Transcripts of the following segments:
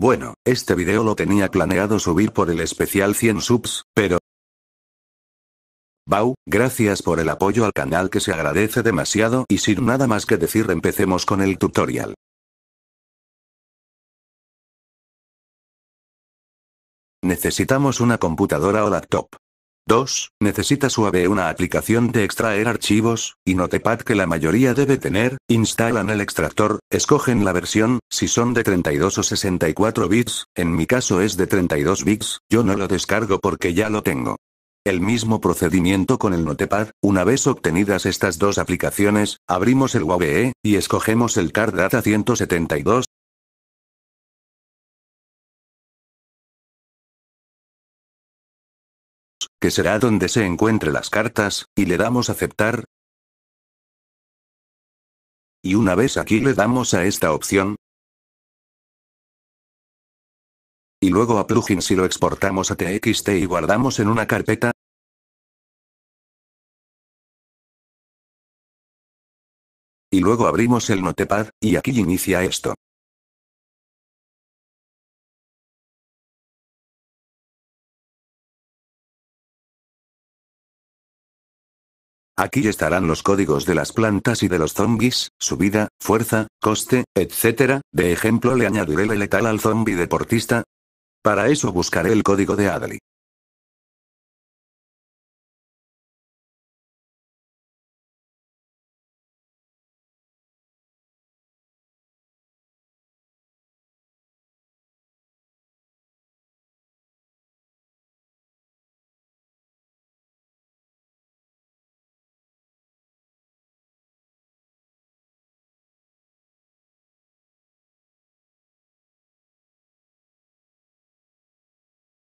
Bueno, este video lo tenía planeado subir por el especial 100 subs, pero... Bau, gracias por el apoyo al canal que se agradece demasiado y sin nada más que decir empecemos con el tutorial. Necesitamos una computadora o laptop. 2. Necesita suave una aplicación de extraer archivos, y Notepad que la mayoría debe tener, instalan el extractor, escogen la versión, si son de 32 o 64 bits, en mi caso es de 32 bits, yo no lo descargo porque ya lo tengo. El mismo procedimiento con el Notepad, una vez obtenidas estas dos aplicaciones, abrimos el WAVE, y escogemos el Card Data 172, que será donde se encuentre las cartas, y le damos aceptar. Y una vez aquí le damos a esta opción. Y luego a plugin si lo exportamos a TXT y guardamos en una carpeta. Y luego abrimos el notepad, y aquí inicia esto. Aquí estarán los códigos de las plantas y de los zombies, su vida, fuerza, coste, etc. De ejemplo le añadiré el letal al zombie deportista. Para eso buscaré el código de Adley.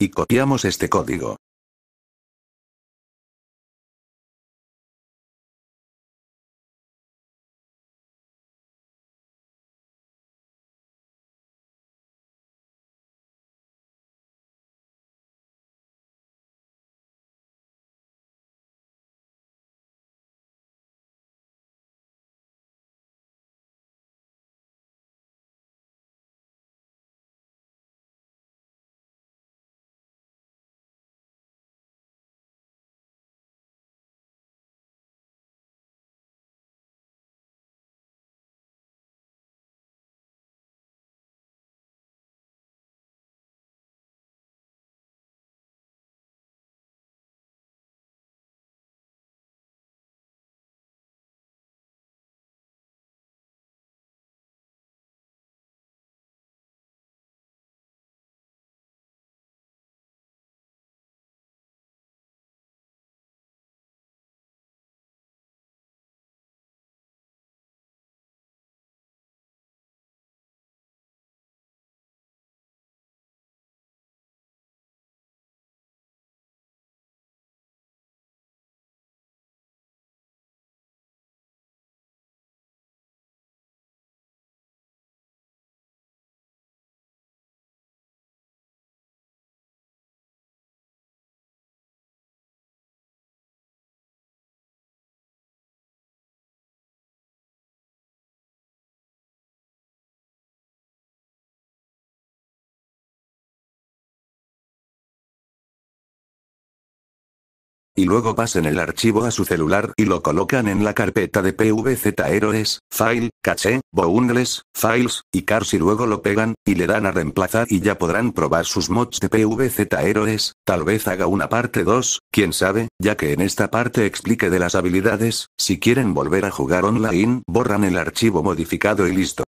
y copiamos este código. y luego pasen el archivo a su celular y lo colocan en la carpeta de PVZ Heroes, File, Cache, Boundless, Files, y Cars y luego lo pegan, y le dan a reemplazar y ya podrán probar sus mods de PVZ Heroes, tal vez haga una parte 2, quién sabe, ya que en esta parte explique de las habilidades, si quieren volver a jugar online, borran el archivo modificado y listo.